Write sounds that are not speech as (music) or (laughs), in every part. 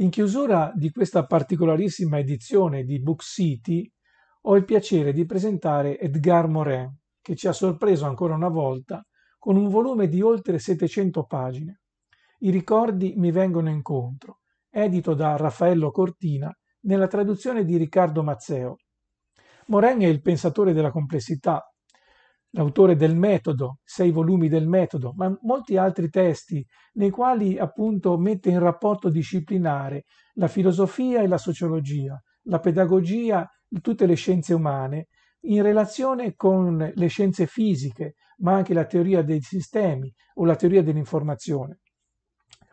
In chiusura di questa particolarissima edizione di Book City ho il piacere di presentare Edgar Morin, che ci ha sorpreso ancora una volta con un volume di oltre 700 pagine. I ricordi mi vengono incontro, edito da Raffaello Cortina nella traduzione di Riccardo Mazzeo. Morin è il pensatore della complessità, l'autore del metodo, sei volumi del metodo, ma molti altri testi nei quali appunto mette in rapporto disciplinare la filosofia e la sociologia, la pedagogia, tutte le scienze umane, in relazione con le scienze fisiche, ma anche la teoria dei sistemi o la teoria dell'informazione.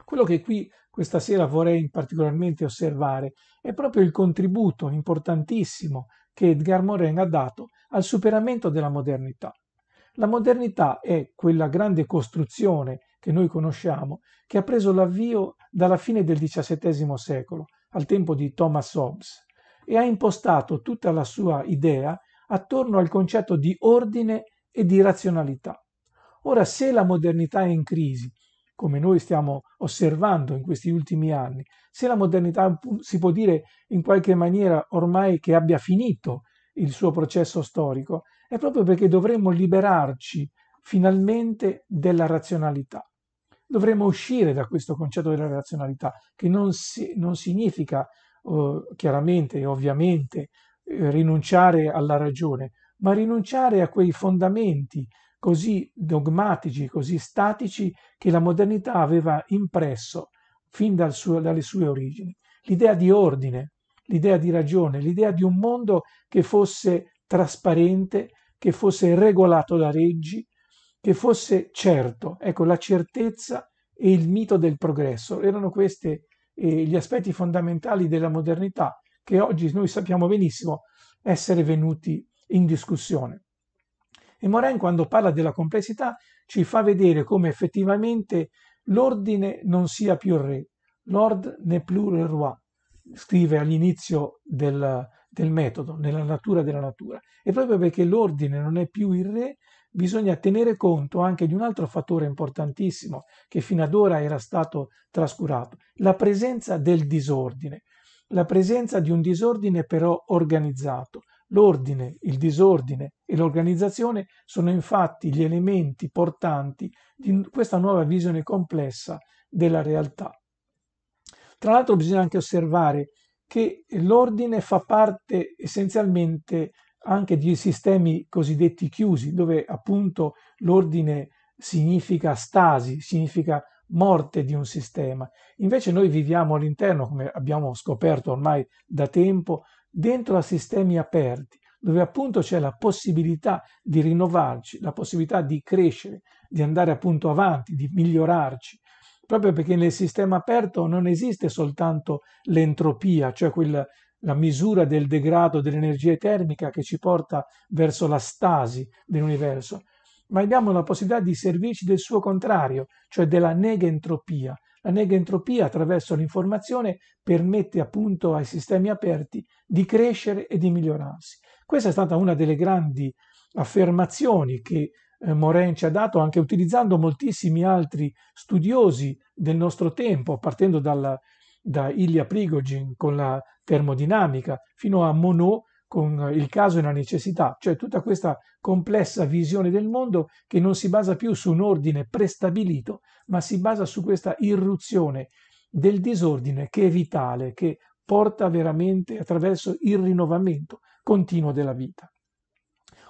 Quello che qui questa sera vorrei particolarmente osservare è proprio il contributo importantissimo che Edgar Morin ha dato al superamento della modernità. La modernità è quella grande costruzione che noi conosciamo, che ha preso l'avvio dalla fine del XVII secolo, al tempo di Thomas Hobbes, e ha impostato tutta la sua idea attorno al concetto di ordine e di razionalità. Ora, se la modernità è in crisi, come noi stiamo osservando in questi ultimi anni, se la modernità si può dire in qualche maniera ormai che abbia finito il suo processo storico, è proprio perché dovremmo liberarci finalmente della razionalità. Dovremmo uscire da questo concetto della razionalità, che non, si, non significa eh, chiaramente e ovviamente eh, rinunciare alla ragione, ma rinunciare a quei fondamenti così dogmatici, così statici che la modernità aveva impresso fin dal suo, dalle sue origini. L'idea di ordine, l'idea di ragione, l'idea di un mondo che fosse trasparente, che fosse regolato da leggi, che fosse certo. Ecco, la certezza e il mito del progresso erano questi eh, gli aspetti fondamentali della modernità che oggi noi sappiamo benissimo essere venuti in discussione. E Morin, quando parla della complessità, ci fa vedere come effettivamente l'ordine non sia più re, l'ord n'est plus le roi, scrive all'inizio del, del metodo, nella natura della natura. E proprio perché l'ordine non è più il re, bisogna tenere conto anche di un altro fattore importantissimo che fino ad ora era stato trascurato, la presenza del disordine, la presenza di un disordine però organizzato. L'ordine, il disordine e l'organizzazione sono infatti gli elementi portanti di questa nuova visione complessa della realtà. Tra l'altro bisogna anche osservare che l'ordine fa parte essenzialmente anche di sistemi cosiddetti chiusi, dove appunto l'ordine significa stasi, significa morte di un sistema. Invece noi viviamo all'interno, come abbiamo scoperto ormai da tempo, dentro a sistemi aperti, dove appunto c'è la possibilità di rinnovarci, la possibilità di crescere, di andare appunto avanti, di migliorarci, proprio perché nel sistema aperto non esiste soltanto l'entropia, cioè quella, la misura del degrado dell'energia termica che ci porta verso la stasi dell'universo, ma abbiamo la possibilità di servirci del suo contrario, cioè della negentropia. La negentropia attraverso l'informazione permette appunto ai sistemi aperti di crescere e di migliorarsi. Questa è stata una delle grandi affermazioni che eh, Morin ci ha dato, anche utilizzando moltissimi altri studiosi del nostro tempo, partendo dalla, da Ilya Prigogin con la termodinamica, fino a Monod con il caso e la necessità, cioè tutta questa complessa visione del mondo che non si basa più su un ordine prestabilito, ma si basa su questa irruzione del disordine che è vitale, che porta veramente attraverso il rinnovamento continuo della vita.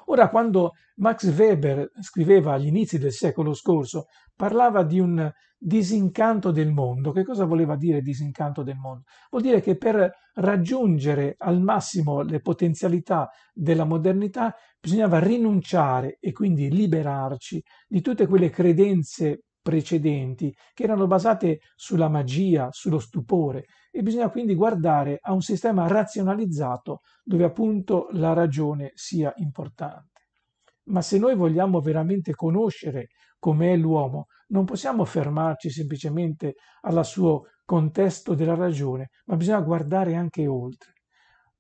Ora, quando Max Weber scriveva agli inizi del secolo scorso, parlava di un disincanto del mondo. Che cosa voleva dire disincanto del mondo? Vuol dire che per raggiungere al massimo le potenzialità della modernità bisognava rinunciare e quindi liberarci di tutte quelle credenze precedenti che erano basate sulla magia, sullo stupore e bisogna quindi guardare a un sistema razionalizzato dove appunto la ragione sia importante. Ma se noi vogliamo veramente conoscere com'è l'uomo, non possiamo fermarci semplicemente al suo contesto della ragione, ma bisogna guardare anche oltre.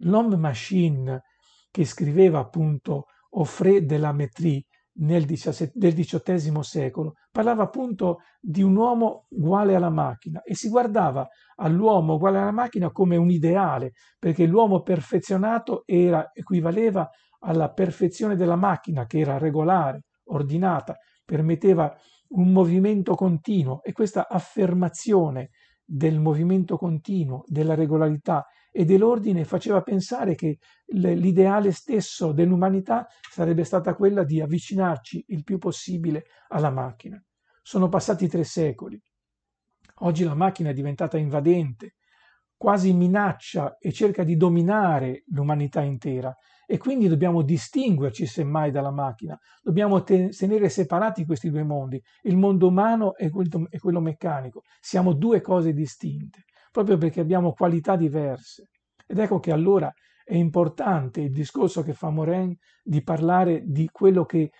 L'homme machine che scriveva appunto Offre de la Métrie nel del XVIII secolo parlava appunto di un uomo uguale alla macchina e si guardava all'uomo uguale alla macchina come un ideale, perché l'uomo perfezionato era, equivaleva alla perfezione della macchina che era regolare, ordinata, permetteva un movimento continuo e questa affermazione del movimento continuo, della regolarità e dell'ordine faceva pensare che l'ideale stesso dell'umanità sarebbe stata quella di avvicinarci il più possibile alla macchina. Sono passati tre secoli. Oggi la macchina è diventata invadente, quasi minaccia e cerca di dominare l'umanità intera e quindi dobbiamo distinguerci semmai dalla macchina, dobbiamo tenere separati questi due mondi, il mondo umano e quello meccanico, siamo due cose distinte proprio perché abbiamo qualità diverse. Ed ecco che allora è importante il discorso che fa Morin di parlare di quello che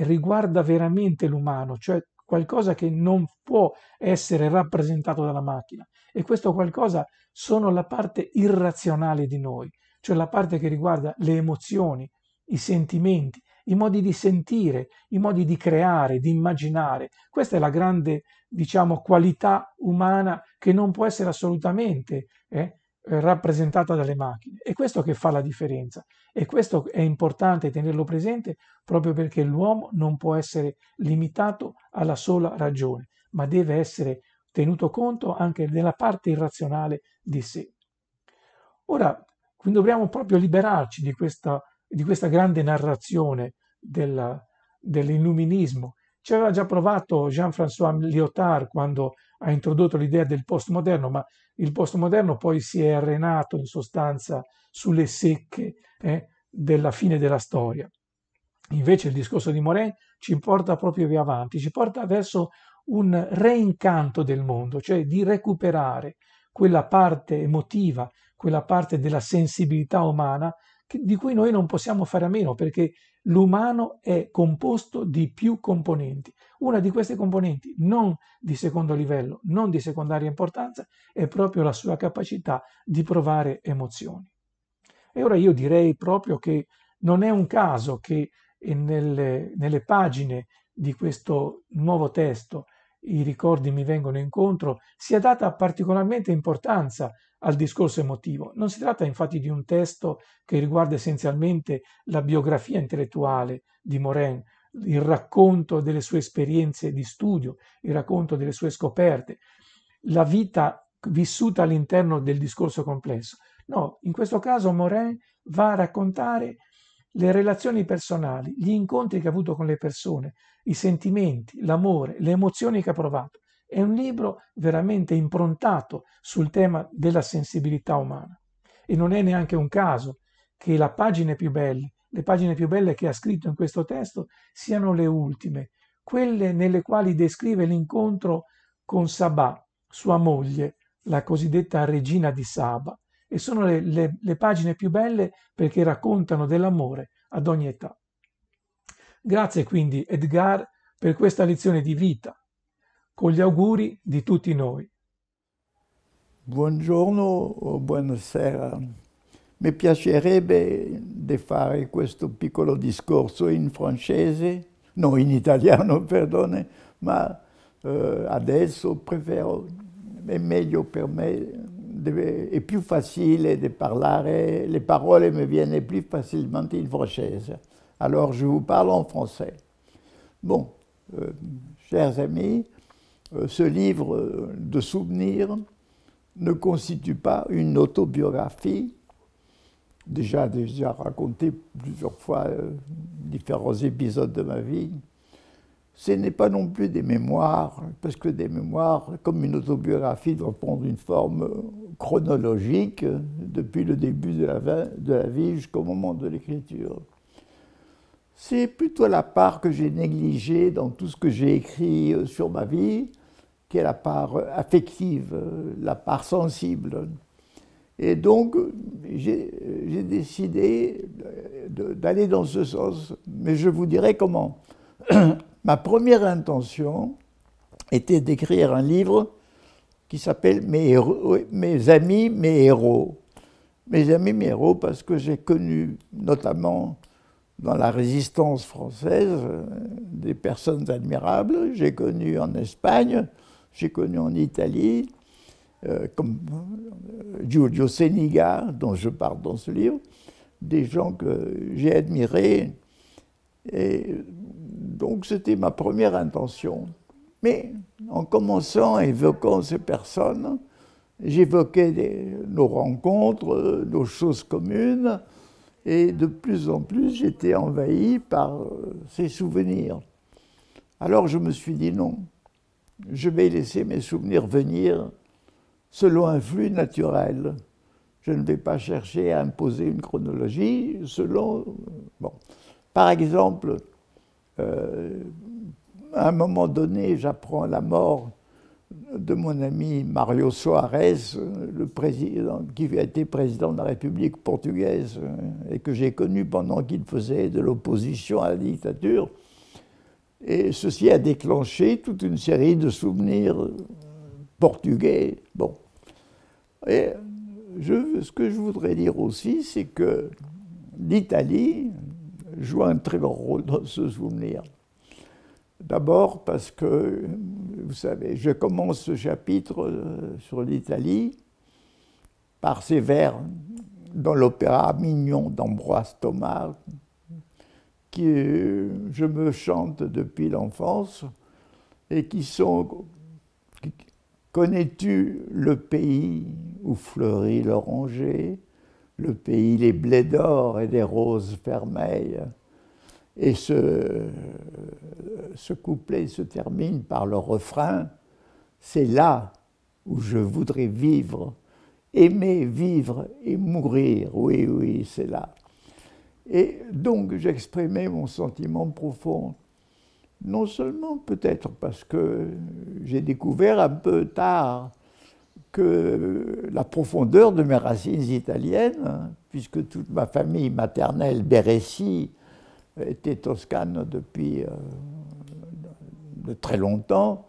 riguarda veramente l'umano, cioè qualcosa che non può essere rappresentato dalla macchina. E questo qualcosa sono la parte irrazionale di noi, cioè la parte che riguarda le emozioni, i sentimenti, i modi di sentire, i modi di creare, di immaginare. Questa è la grande, diciamo, qualità umana che non può essere assolutamente eh, rappresentata dalle macchine. È questo che fa la differenza e questo è importante tenerlo presente proprio perché l'uomo non può essere limitato alla sola ragione, ma deve essere tenuto conto anche della parte irrazionale di sé. Ora, quindi dobbiamo proprio liberarci di questa di questa grande narrazione della, dell'illuminismo. Ci aveva già provato Jean-François Lyotard quando ha introdotto l'idea del postmoderno, ma il postmoderno poi si è arenato in sostanza sulle secche eh, della fine della storia. Invece il discorso di Morin ci porta proprio via avanti, ci porta verso un reincanto del mondo, cioè di recuperare quella parte emotiva, quella parte della sensibilità umana di cui noi non possiamo fare a meno perché l'umano è composto di più componenti. Una di queste componenti, non di secondo livello, non di secondaria importanza, è proprio la sua capacità di provare emozioni. E ora io direi proprio che non è un caso che eh, nelle, nelle pagine di questo nuovo testo i ricordi mi vengono incontro, sia data particolarmente importanza al discorso emotivo. Non si tratta infatti di un testo che riguarda essenzialmente la biografia intellettuale di Morin, il racconto delle sue esperienze di studio, il racconto delle sue scoperte, la vita vissuta all'interno del discorso complesso. No, in questo caso Morin va a raccontare le relazioni personali, gli incontri che ha avuto con le persone, i sentimenti, l'amore, le emozioni che ha provato. È un libro veramente improntato sul tema della sensibilità umana e non è neanche un caso che la pagina più belle, le pagine più belle che ha scritto in questo testo siano le ultime, quelle nelle quali descrive l'incontro con Sabà, sua moglie, la cosiddetta regina di Saba, e sono le, le, le pagine più belle perché raccontano dell'amore ad ogni età. Grazie quindi Edgar per questa lezione di vita, con gli auguri di tutti noi. Buongiorno o buonasera. Mi piacerebbe di fare questo piccolo discorso in francese, no, in italiano, (laughs) perdone, ma eh, adesso prefero, è meglio per me, deve, è più facile di parlare, le parole mi vengono più facilmente in francese. Allora, je vous parle en français. Bon, euh, chers amis, Euh, ce livre euh, de souvenirs ne constitue pas une autobiographie, déjà, déjà raconté plusieurs fois euh, différents épisodes de ma vie. Ce n'est pas non plus des mémoires, parce que des mémoires, comme une autobiographie, doivent prendre une forme chronologique depuis le début de la vie jusqu'au moment de l'écriture. C'est plutôt la part que j'ai négligée dans tout ce que j'ai écrit sur ma vie, qui est la part affective, euh, la part sensible. Et donc, j'ai décidé d'aller dans ce sens, mais je vous dirai comment. (clears throat) Ma première intention était d'écrire un livre qui s'appelle mes, amis, mes héros. Mes amis, mes héros, parce que j'ai connu, notamment dans la résistance française, euh, des personnes admirables. J'ai connu en Espagne j'ai connu en Italie, euh, comme euh, Giulio Seniga, dont je parle dans ce livre, des gens que j'ai admirés. Et donc c'était ma première intention. Mais en commençant, évoquant ces personnes, j'évoquais nos rencontres, nos choses communes, et de plus en plus j'étais envahi par euh, ces souvenirs. Alors je me suis dit non, je vais laisser mes souvenirs venir selon un flux naturel. Je ne vais pas chercher à imposer une chronologie selon... Bon. Par exemple, euh, à un moment donné, j'apprends la mort de mon ami Mario Soares, le président, qui a été président de la République portugaise et que j'ai connu pendant qu'il faisait de l'opposition à la dictature. Et ceci a déclenché toute une série de souvenirs portugais. Bon. Et je, ce que je voudrais dire aussi, c'est que l'Italie joue un très grand rôle dans ce souvenir. D'abord parce que, vous savez, je commence ce chapitre euh, sur l'Italie par ces vers dans l'opéra Mignon d'Ambroise Thomas, qui je me chante depuis l'enfance et qui sont Connais-tu le pays où fleurit l'oranger, le pays les blés d'or et des roses vermeilles Et ce, ce couplet se termine par le refrain C'est là où je voudrais vivre, aimer, vivre et mourir. Oui, oui, c'est là. Et donc j'exprimais mon sentiment profond, non seulement peut-être parce que j'ai découvert un peu tard que la profondeur de mes racines italiennes, puisque toute ma famille maternelle, Beresi était toscane depuis euh, de très longtemps,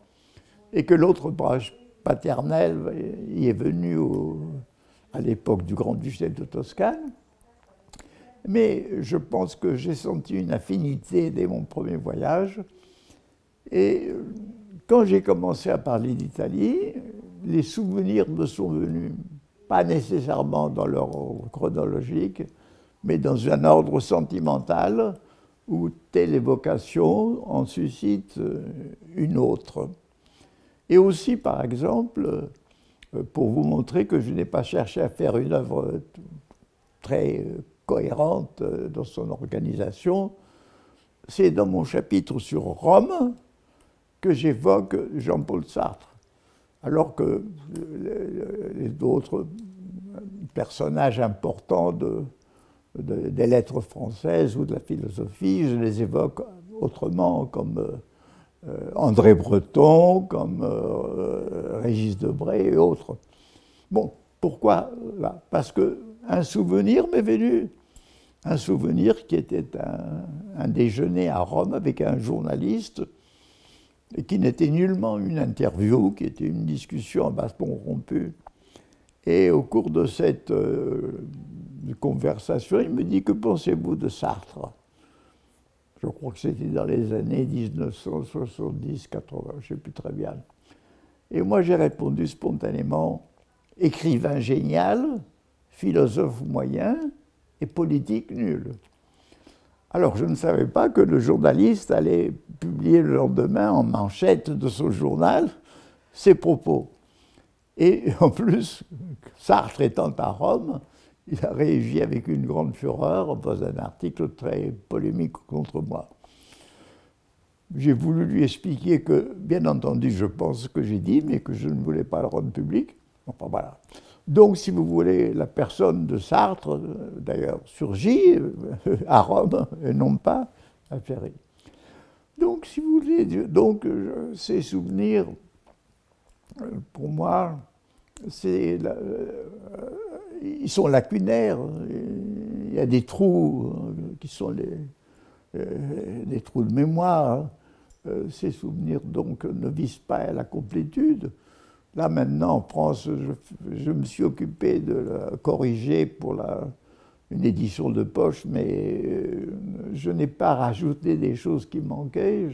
et que l'autre branche paternelle y est venue à l'époque du grand-duché de Toscane. Mais je pense que j'ai senti une affinité dès mon premier voyage. Et euh, quand j'ai commencé à parler d'Italie, les souvenirs me sont venus, pas nécessairement dans leur chronologique, mais dans un ordre sentimental où telle évocation en suscite euh, une autre. Et aussi, par exemple, euh, pour vous montrer que je n'ai pas cherché à faire une œuvre très cohérente euh, dans son organisation, c'est dans mon chapitre sur Rome que j'évoque Jean-Paul Sartre, alors que euh, les autres personnages importants des lettres françaises ou de la philosophie, je les évoque autrement, comme euh, André Breton, comme Régis Debray et autres. Bon, pourquoi Parce que un souvenir m'est venu. Un souvenir qui était un, déjeuner à Rome avec un journaliste et qui n'était nullement une interview, qui était une discussion à basse rompu. Et au cours de cette euh, conversation, il me dit Que pensez-vous de Sartre Je crois que c'était dans les années 1970-80, je ne sais plus très bien. Et moi, j'ai répondu spontanément Écrivain génial, philosophe moyen et politique nul. Alors je ne savais pas que le journaliste allait publier le lendemain en manchette de son journal ses propos. Et en plus, Sartre étant à Rome, il a réagi avec une grande fureur dans un article très polémique contre moi. J'ai voulu lui expliquer que, bien entendu, je pense ce que j'ai dit, mais que je ne voulais pas le rendre public. Enfin voilà. Donc, si vous voulez, la personne de Sartre, euh, d'ailleurs, surgit euh, (laughs) à Rome et non pas à Ferry. Donc, si vous voulez, donc, euh, ces souvenirs, pour moi, ils sont lacunaires. Il y a des trous qui sont des trous de mémoire. Ces souvenirs, donc, ne visent pas à la complétude. Là maintenant, en France, je, me suis occupé de la corriger pour la, une édition de poche, mais euh, je n'ai pas rajouté des choses qui manquaient.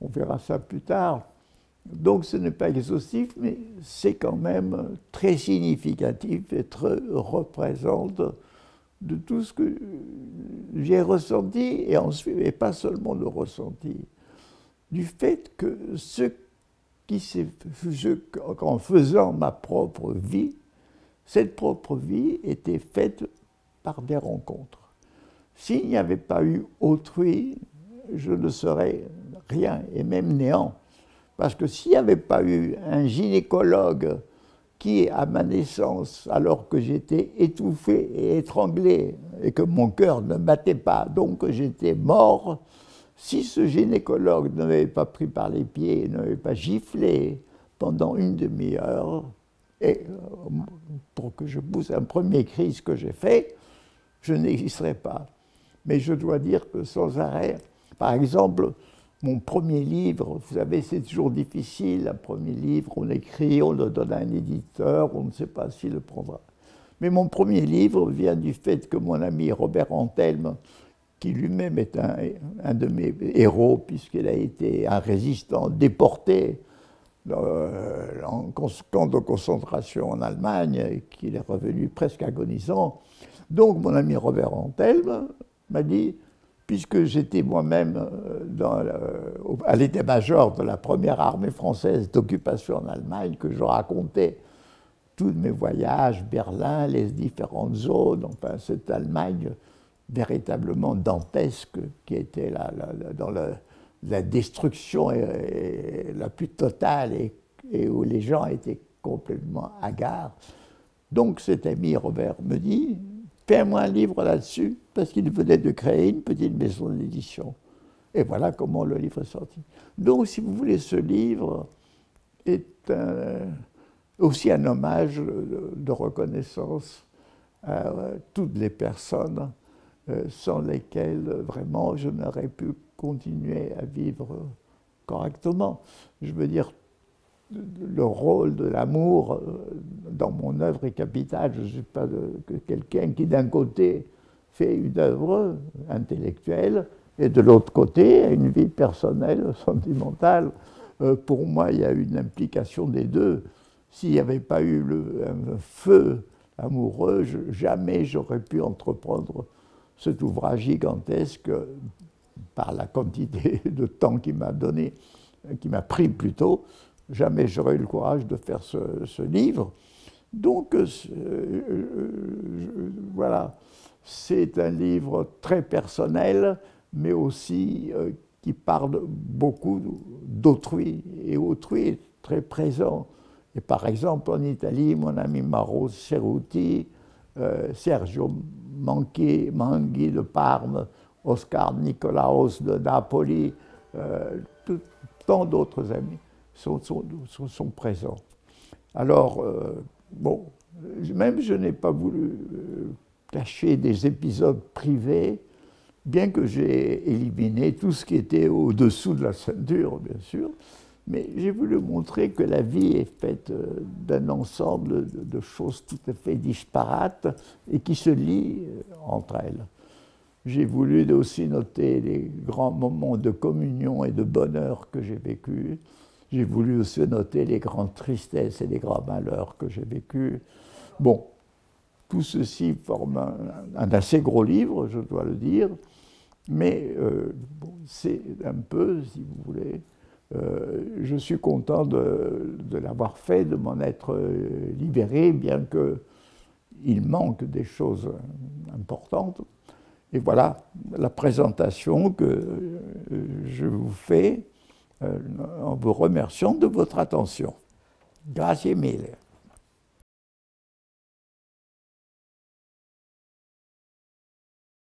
on verra ça plus tard. Donc ce n'est pas exhaustif, mais c'est quand même très significatif et très représente de tout ce que j'ai ressenti, et ensuite, et pas seulement le ressenti, du fait que ce qui qu'en faisant ma propre vie, cette propre vie était faite par des rencontres. S'il n'y avait pas eu autrui, je ne serais rien et même néant. Parce que s'il n'y avait pas eu un gynécologue qui, à ma naissance, alors que j'étais étouffé et étranglé et que mon cœur ne battait pas, donc j'étais mort, si ce gynécologue ne m'avait pas pris par les pieds, ne m'avait pas giflé pendant une demi-heure, et euh, pour que je pousse un premier cri, ce que j'ai fait, je n'existerais pas. Mais je dois dire que sans arrêt, par exemple, mon premier livre, vous savez, c'est toujours difficile, un premier livre, on écrit, on le donne à un éditeur, on ne sait pas s'il le prendra. Mais mon premier livre vient du fait que mon ami Robert Antelme, qui lui-même est un, de mes héros, puisqu'il a été un résistant déporté euh, en camp de concentration en Allemagne, et qu'il est revenu presque agonisant. Donc mon ami Robert Antelme m'a dit, puisque j'étais moi-même euh, à l'état-major de la première armée française d'occupation en Allemagne, que je racontais tous mes voyages, Berlin, les différentes zones, enfin cette Allemagne véritablement dantesque qui était là dans la, destruction et, la plus totale et, où les gens étaient complètement hagards. Donc cet ami Robert me dit, fais-moi un livre là-dessus, parce qu'il venait de créer une petite maison d'édition. Et voilà comment le livre est sorti. Donc si vous voulez, ce livre est aussi un hommage de reconnaissance à euh, toutes les personnes euh, sans lesquels euh, vraiment je n'aurais pu continuer à vivre correctement. Je veux dire, le rôle de l'amour euh, dans mon œuvre est capital. Je ne suis pas quelqu'un qui, d'un côté, fait une œuvre intellectuelle et de l'autre côté, a une vie personnelle, (laughs) sentimentale. pour moi, il y a une implication des deux. S'il n'y avait pas eu le, un feu amoureux, jamais j'aurais pu entreprendre cet ouvrage gigantesque par la quantité de temps qu'il m'a donné, qui m'a pris plutôt, jamais j'aurais eu le courage de faire ce, livre. Donc, euh, euh, voilà, c'est un livre très personnel, mais aussi euh, qui parle beaucoup d'autrui, et autrui est très présent. Et par exemple, en Italie, mon ami Maro Cerruti, Sergio Manqui, Mangui de Parme, Oscar Nicolaos de Napoli, euh, tant d'autres amis sont, présents. Alors, euh, bon, même je n'ai pas voulu cacher euh, des épisodes privés, bien que j'ai éliminé tout ce qui était au-dessous de la ceinture, bien sûr. Mais j'ai voulu montrer que la vie est faite euh, d'un ensemble de choses tout à fait disparates et qui se lient euh, entre elles. J'ai voulu aussi noter les grands moments de communion et de bonheur que j'ai vécus. J'ai voulu aussi noter les grandes tristesses et les grands malheurs que j'ai vécus. Bon, tout ceci forme un, assez gros livre, je dois le dire, mais euh, c'est un peu, si vous voulez, euh, je suis content de, l'avoir fait, de m'en être euh, libéré, bien que il manque des choses importantes. Et voilà la présentation que euh, je vous fais en vous remerciant de votre attention. Grazie mille.